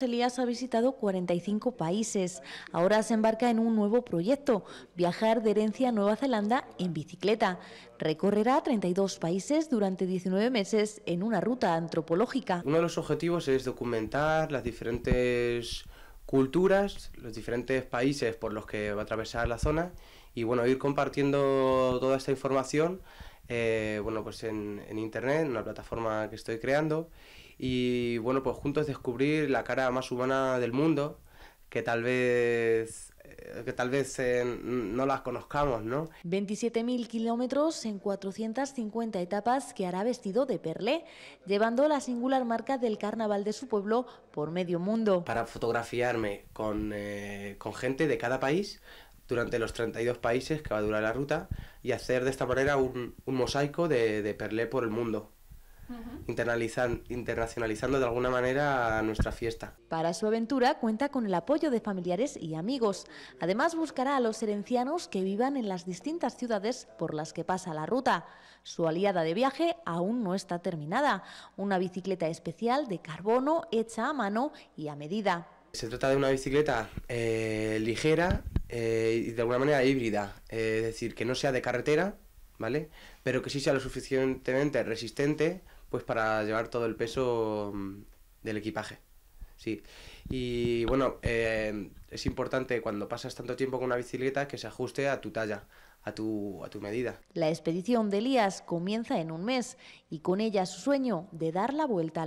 Elías ha visitado 45 países. Ahora se embarca en un nuevo proyecto, viajar de herencia a Nueva Zelanda en bicicleta. Recorrerá 32 países durante 19 meses en una ruta antropológica. Uno de los objetivos es documentar las diferentes culturas, los diferentes países por los que va a atravesar la zona y bueno, ir compartiendo toda esta información eh, bueno, pues en, en internet, en una plataforma que estoy creando y bueno, pues juntos descubrir la cara más humana del mundo que tal vez eh, que tal vez eh, no las conozcamos, ¿no? 27.000 kilómetros en 450 etapas que hará vestido de perlé, llevando la singular marca del carnaval de su pueblo por medio mundo. Para fotografiarme con, eh, gente de cada país durante los 32 países que va a durar la ruta y hacer de esta manera un, mosaico de, de perlé por el mundo internacionalizando de alguna manera nuestra fiesta. Para su aventura cuenta con el apoyo de familiares y amigos. Además buscará a los herencianos que vivan en las distintas ciudades por las que pasa la ruta. Su aliada de viaje aún no está terminada, una bicicleta especial de carbono hecha a mano y a medida. Se trata de una bicicleta eh, ligera eh, y de alguna manera híbrida, eh, es decir, que no sea de carretera, ¿vale? Pero que sí sea lo suficientemente resistente pues para llevar todo el peso mm, del equipaje. Sí, y bueno, eh, es importante cuando pasas tanto tiempo con una bicicleta que se ajuste a tu talla, a tu, a tu medida. La expedición de Elías comienza en un mes y con ella su sueño de dar la vuelta al